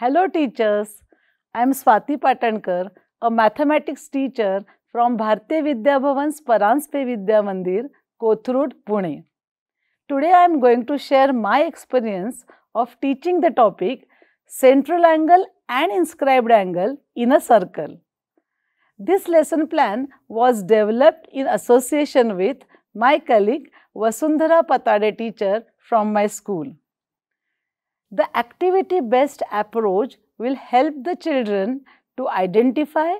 Hello teachers, I am Swati Patankar, a mathematics teacher from Bharti Vidya Bhavan Sparanspe Vidya Mandir, Kothrud, Pune. Today I am going to share my experience of teaching the topic central angle and inscribed angle in a circle. This lesson plan was developed in association with my colleague Vasundhara Patade teacher from my school. The activity based approach will help the children to identify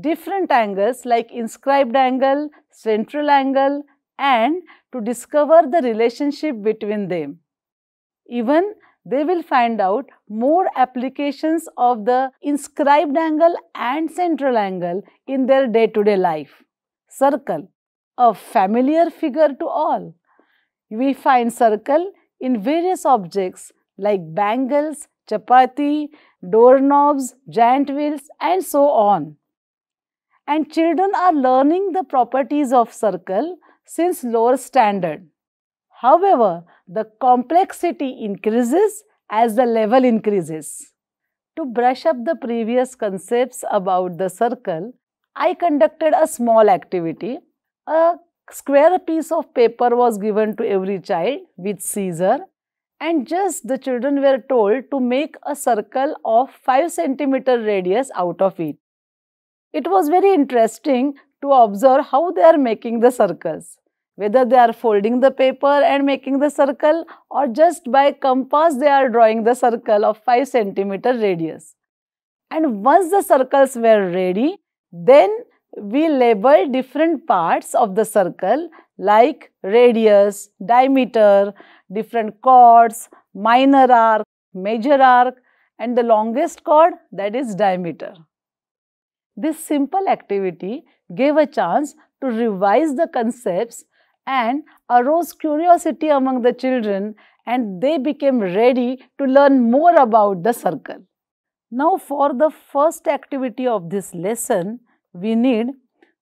different angles like inscribed angle, central angle and to discover the relationship between them. Even they will find out more applications of the inscribed angle and central angle in their day-to-day life. Circle, a familiar figure to all. We find circle in various objects like bangles, chapati, doorknobs, giant wheels and so on. And children are learning the properties of circle since lower standard. However, the complexity increases as the level increases. To brush up the previous concepts about the circle, I conducted a small activity. A square piece of paper was given to every child with scissor and just the children were told to make a circle of 5 centimeter radius out of it. It was very interesting to observe how they are making the circles, whether they are folding the paper and making the circle or just by compass they are drawing the circle of 5 centimeter radius. And once the circles were ready, then we label different parts of the circle like radius, diameter, different chords, minor arc, major arc and the longest chord that is diameter. This simple activity gave a chance to revise the concepts and aroused curiosity among the children and they became ready to learn more about the circle. Now for the first activity of this lesson, we need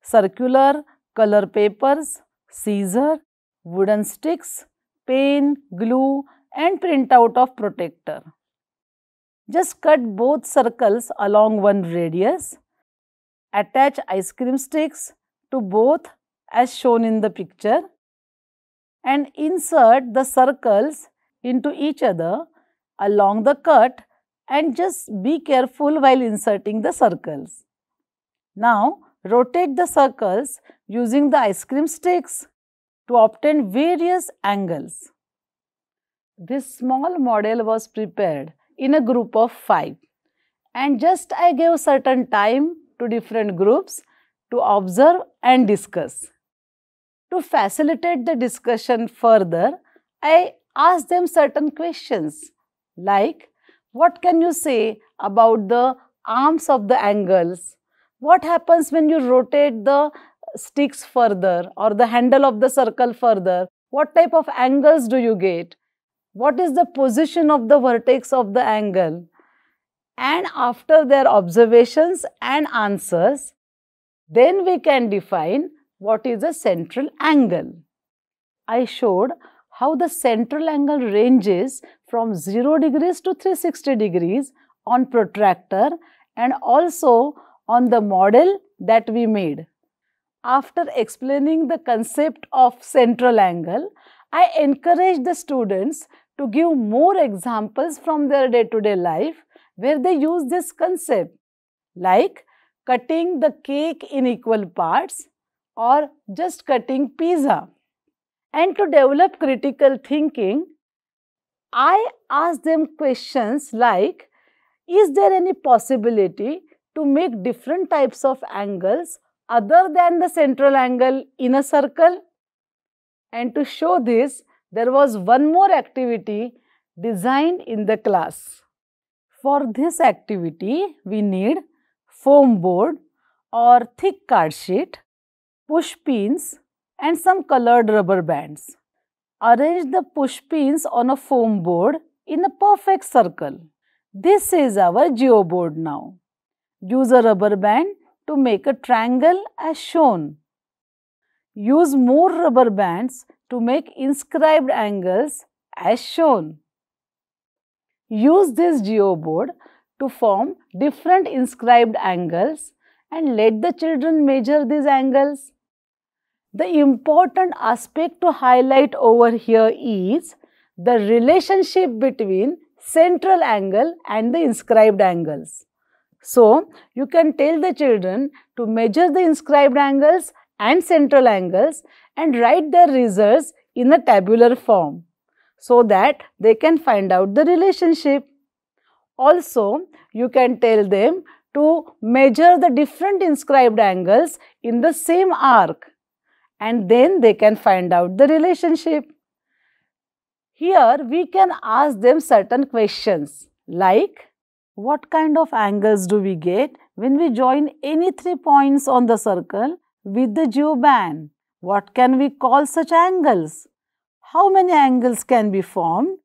circular color papers, scissor, wooden sticks, paint, glue and printout of protector. Just cut both circles along one radius. Attach ice cream sticks to both as shown in the picture and insert the circles into each other along the cut and just be careful while inserting the circles. Now, rotate the circles using the ice cream sticks to obtain various angles. This small model was prepared in a group of five. And just I gave certain time to different groups to observe and discuss. To facilitate the discussion further, I asked them certain questions like, what can you say about the arms of the angles what happens when you rotate the sticks further or the handle of the circle further? What type of angles do you get? What is the position of the vertex of the angle? And after their observations and answers, then we can define what is a central angle. I showed how the central angle ranges from 0 degrees to 360 degrees on protractor and also on the model that we made. After explaining the concept of central angle, I encourage the students to give more examples from their day-to-day -day life where they use this concept like cutting the cake in equal parts or just cutting pizza. And to develop critical thinking, I ask them questions like, is there any possibility to make different types of angles other than the central angle in a circle. And to show this, there was one more activity designed in the class. For this activity, we need foam board or thick card sheet, push pins and some colored rubber bands. Arrange the push pins on a foam board in a perfect circle. This is our geo board now. Use a rubber band to make a triangle as shown. Use more rubber bands to make inscribed angles as shown. Use this geoboard to form different inscribed angles and let the children measure these angles. The important aspect to highlight over here is the relationship between central angle and the inscribed angles. So, you can tell the children to measure the inscribed angles and central angles and write their results in a tabular form so that they can find out the relationship. Also, you can tell them to measure the different inscribed angles in the same arc and then they can find out the relationship. Here, we can ask them certain questions like what kind of angles do we get when we join any three points on the circle with the geoband? What can we call such angles? How many angles can be formed?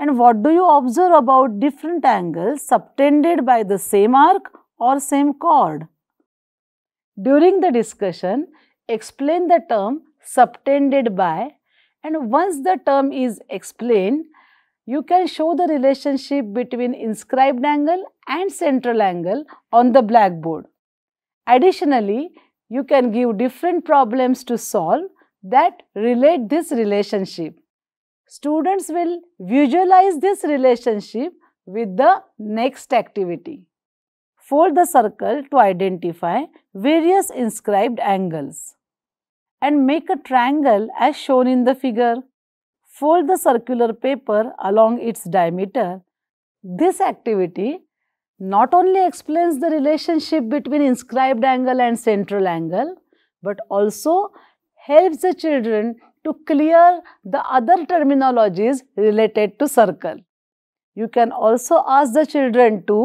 And what do you observe about different angles subtended by the same arc or same chord? During the discussion, explain the term subtended by and once the term is explained, you can show the relationship between inscribed angle and central angle on the blackboard. Additionally, you can give different problems to solve that relate this relationship. Students will visualize this relationship with the next activity. Fold the circle to identify various inscribed angles and make a triangle as shown in the figure fold the circular paper along its diameter. This activity not only explains the relationship between inscribed angle and central angle, but also helps the children to clear the other terminologies related to circle. You can also ask the children to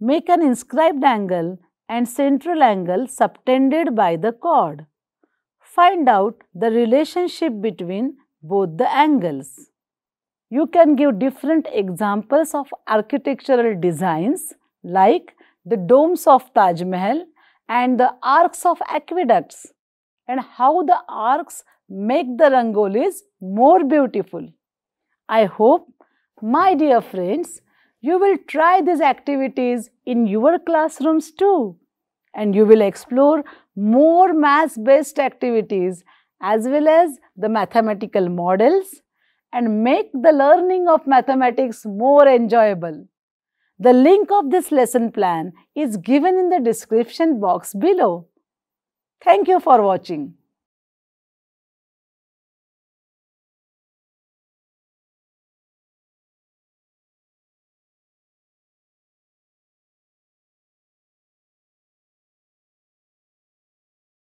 make an inscribed angle and central angle subtended by the chord. Find out the relationship between both the angles. You can give different examples of architectural designs like the domes of Taj Mahal and the arcs of aqueducts and how the arcs make the rangolis more beautiful. I hope, my dear friends, you will try these activities in your classrooms too and you will explore more math-based activities as well as the mathematical models and make the learning of mathematics more enjoyable. The link of this lesson plan is given in the description box below. Thank you for watching.